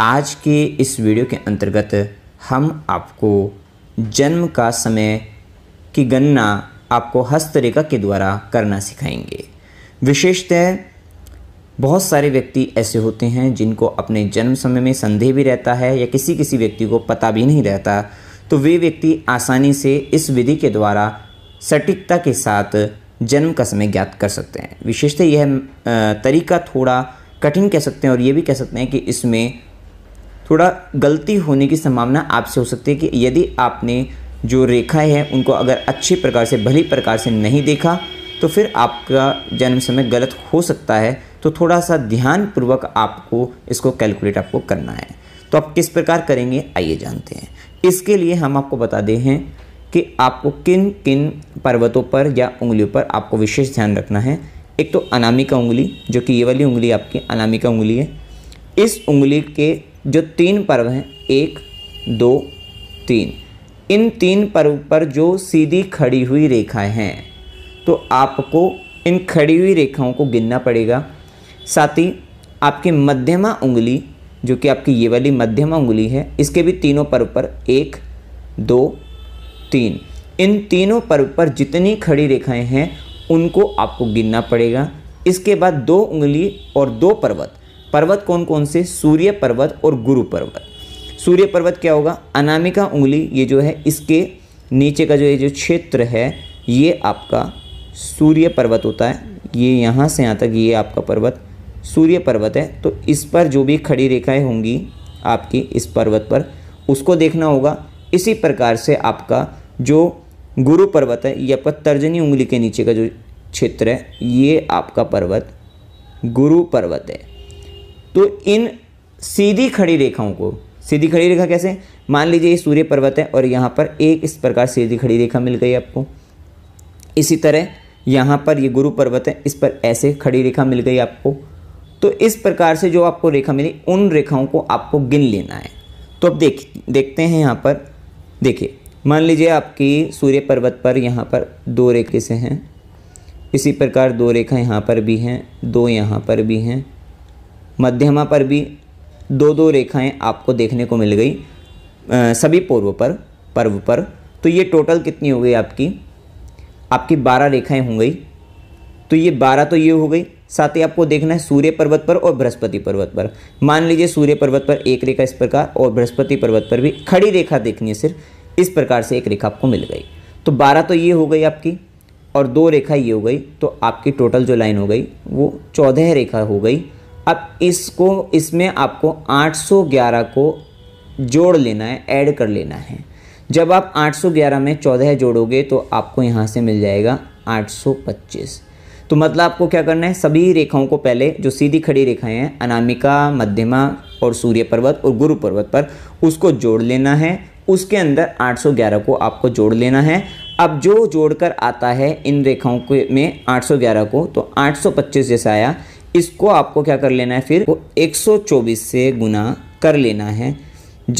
आज के इस वीडियो के अंतर्गत हम आपको जन्म का समय की गणना आपको हस्तरेखा के द्वारा करना सिखाएंगे विशेषतः बहुत सारे व्यक्ति ऐसे होते हैं जिनको अपने जन्म समय में संदेह भी रहता है या किसी किसी व्यक्ति को पता भी नहीं रहता तो वे व्यक्ति आसानी से इस विधि के द्वारा सटीकता के साथ जन्म का समय ज्ञात कर सकते हैं विशेषतः यह तरीका थोड़ा कठिन कह सकते हैं और ये भी कह सकते हैं कि इसमें थोड़ा गलती होने की संभावना आपसे हो सकती है कि यदि आपने जो रेखा हैं उनको अगर अच्छे प्रकार से भली प्रकार से नहीं देखा तो फिर आपका जन्म समय गलत हो सकता है तो थोड़ा सा ध्यानपूर्वक आपको इसको कैलकुलेट आपको करना है तो आप किस प्रकार करेंगे आइए जानते हैं इसके लिए हम आपको बता दें हैं कि आपको किन किन पर्वतों पर या उंगलियों पर आपको विशेष ध्यान रखना है एक तो अनामिका उंगली जो कि ये वाली उंगली आपकी अनामिका उंगली है इस उंगली के जो तीन पर्व हैं एक दो तीन इन तीन पर्व पर जो सीधी खड़ी हुई रेखाएं हैं तो आपको इन खड़ी हुई रेखाओं को गिनना पड़ेगा साथ ही आपकी मध्यमा उंगली जो कि आपकी ये वाली मध्यमा उंगली है इसके भी तीनों पर्व पर एक दो तीन इन तीनों पर्व पर जितनी खड़ी रेखाएं हैं उनको आपको गिनना पड़ेगा इसके बाद दो उंगली और दो पर्वत पर्वत कौन कौन से सूर्य पर्वत और गुरु पर्वत सूर्य पर्वत क्या होगा अनामिका उंगली ये जो है इसके नीचे का जो ये जो क्षेत्र है ये आपका सूर्य पर्वत होता है ये यहाँ से यहाँ तक ये आपका पर्वत सूर्य पर्वत है तो इस पर जो भी खड़ी रेखाएं होंगी आपकी इस पर्वत पर उसको देखना होगा इसी प्रकार से आपका जो गुरु पर्वत है ये आपका तर्जनी उंगली के नीचे का जो क्षेत्र है ये आपका पर्वत गुरु पर्वत है तो इन सीधी खड़ी रेखाओं को सीधी खड़ी रेखा कैसे मान लीजिए ये सूर्य पर्वत है और यहाँ पर एक इस प्रकार सीधी खड़ी रेखा मिल गई आपको इसी तरह यहाँ पर ये गुरु पर्वत है इस पर ऐसे खड़ी रेखा मिल गई आपको तो इस प्रकार से जो आपको रेखा मिली उन रेखाओं को आपको गिन लेना है तो अब देख देखते हैं यहाँ पर देखिए मान लीजिए आपकी सूर्य पर्वत पर यहाँ पर दो रेखे से हैं इसी प्रकार दो रेखा यहाँ पर भी हैं दो यहाँ पर भी हैं मध्यमा पर भी दो दो रेखाएं आपको देखने को मिल गई आ, सभी पूर्व पर पर्व पर तो ये टोटल कितनी हो गई आपकी आपकी बारह रेखाएं हो गई तो ये बारह तो ये हो गई साथ ही आपको देखना है सूर्य पर्वत पर और बृहस्पति पर्वत पर मान लीजिए सूर्य पर्वत पर एक रेखा इस प्रकार और बृहस्पति पर्वत पर भी खड़ी रेखा देखनी है सिर्फ इस प्रकार से एक रेखा आपको मिल गई तो बारह तो ये हो गई आपकी और दो रेखा ये हो गई तो आपकी टोटल जो लाइन हो गई वो चौदह रेखा हो गई अब इसको इसमें आपको 811 को जोड़ लेना है ऐड कर लेना है जब आप 811 में 14 जोड़ोगे तो आपको यहाँ से मिल जाएगा 825 तो मतलब आपको क्या करना है सभी रेखाओं को पहले जो सीधी खड़ी रेखाएं हैं अनामिका मध्यमा और सूर्य पर्वत और गुरु पर्वत पर उसको जोड़ लेना है उसके अंदर 811 को आपको जोड़ लेना है अब जो जोड़कर आता है इन रेखाओं के में 811 को तो 825 जैसा आया इसको आपको क्या कर लेना है फिर वो 124 से गुना कर लेना है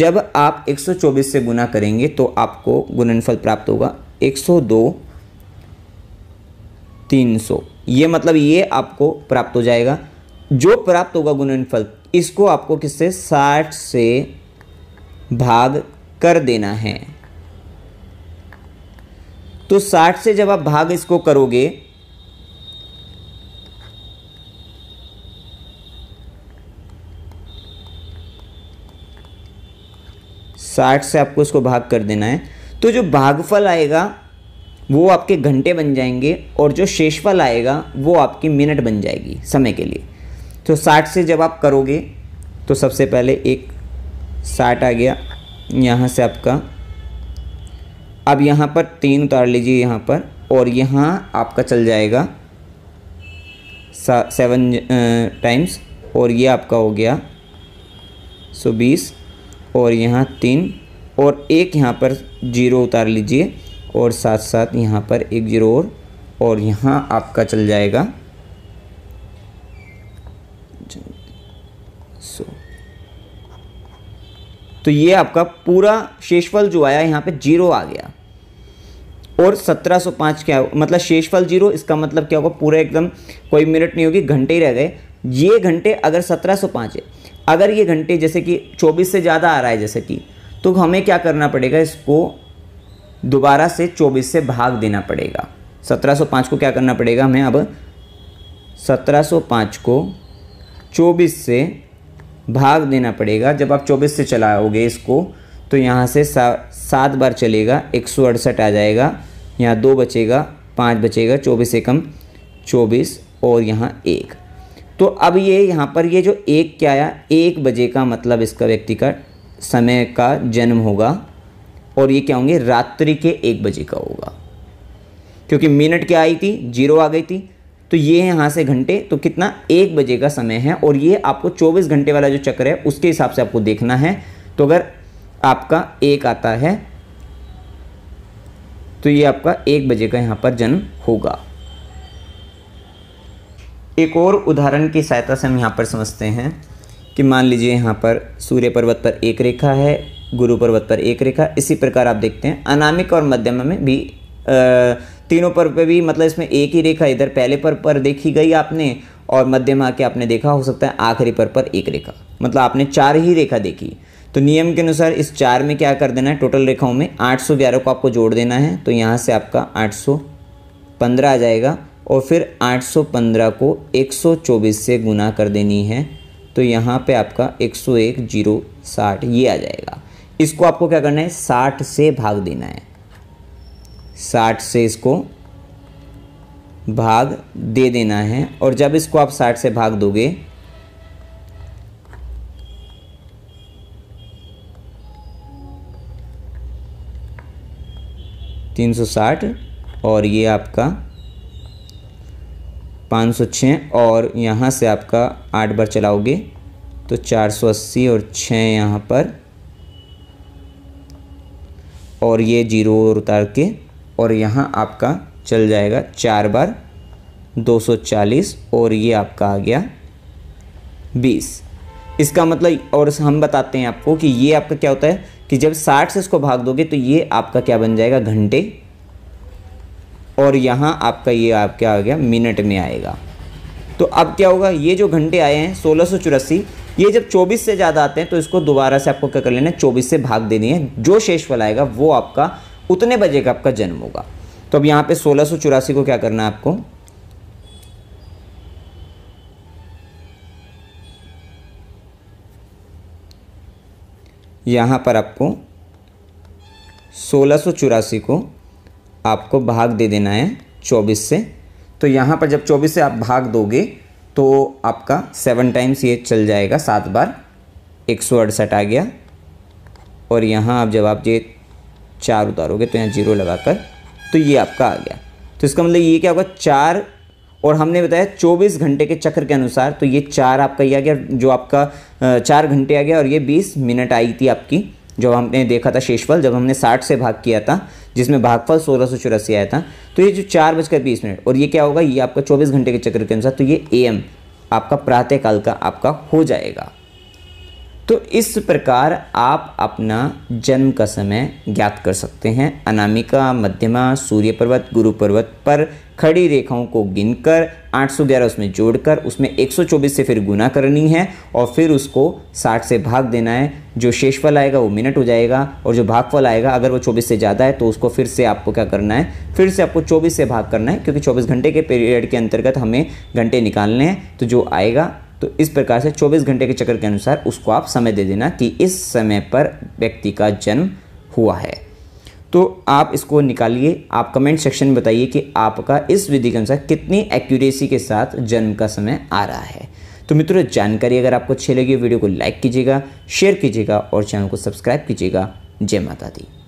जब आप 124 से गुना करेंगे तो आपको गुणनफल प्राप्त होगा 102 300 ये मतलब ये आपको प्राप्त हो जाएगा जो प्राप्त होगा गुणनफल इसको आपको किससे 60 से भाग कर देना है तो 60 से जब आप भाग इसको करोगे साठ से आपको उसको भाग कर देना है तो जो भागफल आएगा वो आपके घंटे बन जाएंगे और जो शेषफल आएगा वो आपकी मिनट बन जाएगी समय के लिए तो साठ से जब आप करोगे तो सबसे पहले एक साठ आ गया यहाँ से आपका अब यहाँ पर तीन उतार लीजिए यहाँ पर और यहाँ आपका चल जाएगा सेवन टाइम्स और ये आपका हो गया सो बीस और यहाँ तीन और एक यहाँ पर जीरो उतार लीजिए और साथ साथ यहाँ पर एक जीरो और और यहाँ आपका चल जाएगा सो तो ये आपका पूरा शेषफल जो आया यहाँ पे जीरो आ गया और 1705 क्या मतलब शेषफल जीरो इसका मतलब क्या होगा पूरा एकदम कोई मिनट नहीं होगी घंटे ही रह गए ये घंटे अगर 1705 है अगर ये घंटे जैसे कि 24 से ज़्यादा आ रहा है जैसे कि तो हमें क्या करना पड़ेगा इसको दोबारा से 24 से भाग देना पड़ेगा 1705 को क्या करना पड़ेगा हमें अब 1705 को 24 से भाग देना पड़ेगा जब आप 24 से चलाओगे इसको तो यहाँ से सा, सात बार चलेगा एक आ जाएगा यहाँ दो बचेगा पाँच बचेगा चौबीस एकम चौबीस और यहाँ एक तो अब ये यहाँ पर ये जो एक क्या आया एक बजे का मतलब इसका व्यक्ति का समय का जन्म होगा और ये क्या होंगे रात्रि के एक बजे का होगा क्योंकि मिनट क्या आई थी जीरो आ गई थी तो ये यहाँ से घंटे तो कितना एक बजे का समय है और ये आपको 24 घंटे वाला जो चक्र है उसके हिसाब से आपको देखना है तो अगर आपका एक आता है तो ये आपका एक बजे का यहाँ पर जन्म होगा एक और उदाहरण की सहायता से हम यहाँ पर समझते हैं कि मान लीजिए यहाँ पर सूर्य पर्वत पर एक रेखा है गुरु पर्वत पर एक रेखा इसी प्रकार आप देखते हैं अनामिक और मध्यम में भी आ, तीनों पर्व पे भी मतलब इसमें एक ही रेखा इधर पहले पर्व पर देखी गई आपने और मध्यम आके आपने देखा हो सकता है आखिरी पर्व पर एक रेखा मतलब आपने चार ही रेखा देखी तो नियम के अनुसार इस चार में क्या कर देना है टोटल रेखाओं में आठ सौ ग्यारह को आपको जोड़ देना है तो यहाँ से आपका आठ सौ पंद्रह आ जाएगा और फिर 815 को 124 से गुना कर देनी है तो यहाँ पे आपका 101 जीरो साठ ये आ जाएगा इसको आपको क्या करना है साठ से भाग देना है साठ से इसको भाग दे देना है और जब इसको आप साठ से भाग दोगे तीन सौ साठ और ये आपका पाँच सौ छः और यहाँ से आपका आठ बार चलाओगे तो चार सौ अस्सी और छः यहाँ पर और ये जीरो और उतार के और यहाँ आपका चल जाएगा चार बार दो सौ चालीस और ये आपका आ गया बीस इसका मतलब और हम बताते हैं आपको कि ये आपका क्या होता है कि जब साठ से इसको भाग दोगे तो ये आपका क्या बन जाएगा घंटे और यहाँ आपका ये आप क्या हो गया मिनट में आएगा तो अब क्या होगा ये जो घंटे आए हैं सोलह ये जब 24 से ज़्यादा आते हैं तो इसको दोबारा से आपको क्या कर लेना है 24 से भाग देनी है जो फल आएगा वो आपका उतने बजे का आपका जन्म होगा तो अब यहाँ पे सोलह को क्या करना है आपको यहाँ पर आपको सोलह को आपको भाग दे देना है चौबीस से तो यहाँ पर जब चौबीस से आप भाग दोगे तो आपका सेवन टाइम्स ये चल जाएगा सात बार एक सौ अड़सठ आ गया और यहाँ आप जब आप ये चार उतारोगे तो यहाँ जीरो लगाकर तो ये आपका आ गया तो इसका मतलब ये क्या होगा चार और हमने बताया 24 घंटे के चक्र के अनुसार तो ये चार आपका ये आ गया जो आपका चार घंटे आ गया और ये 20 मिनट आई थी आपकी जो हमने देखा था शेषफल जब हमने 60 से भाग किया था जिसमें भागफल सोलह सौ चौरासी आया था तो ये जो चार बजकर बीस मिनट और ये क्या होगा ये आपका चौबीस घंटे के चक्र के अनुसार तो ये एम आपका प्रातःकाल का आपका हो जाएगा तो इस प्रकार आप अपना जन्म का समय ज्ञात कर सकते हैं अनामिका मध्यमा सूर्य पर्वत गुरु पर्वत पर खड़ी रेखाओं को गिनकर 811 उसमें जोड़कर उसमें 124 से फिर गुना करनी है और फिर उसको 60 से भाग देना है जो शेषफल आएगा वो मिनट हो जाएगा और जो भागफल आएगा अगर वो 24 से ज़्यादा है तो उसको फिर से आपको क्या करना है फिर से आपको 24 से भाग करना है क्योंकि 24 घंटे के पीरियड के अंतर्गत हमें घंटे निकालने हैं तो जो आएगा तो इस प्रकार से चौबीस घंटे के चक्कर के अनुसार उसको आप समय दे देना कि इस समय पर व्यक्ति का जन्म हुआ है तो आप इसको निकालिए आप कमेंट सेक्शन में बताइए कि आपका इस विधि के अनुसार कितनी एक्यूरेसी के साथ जन्म का समय आ रहा है तो मित्रों जानकारी अगर आपको अच्छी लगी वीडियो को लाइक कीजिएगा शेयर कीजिएगा और चैनल को सब्सक्राइब कीजिएगा जय माता दी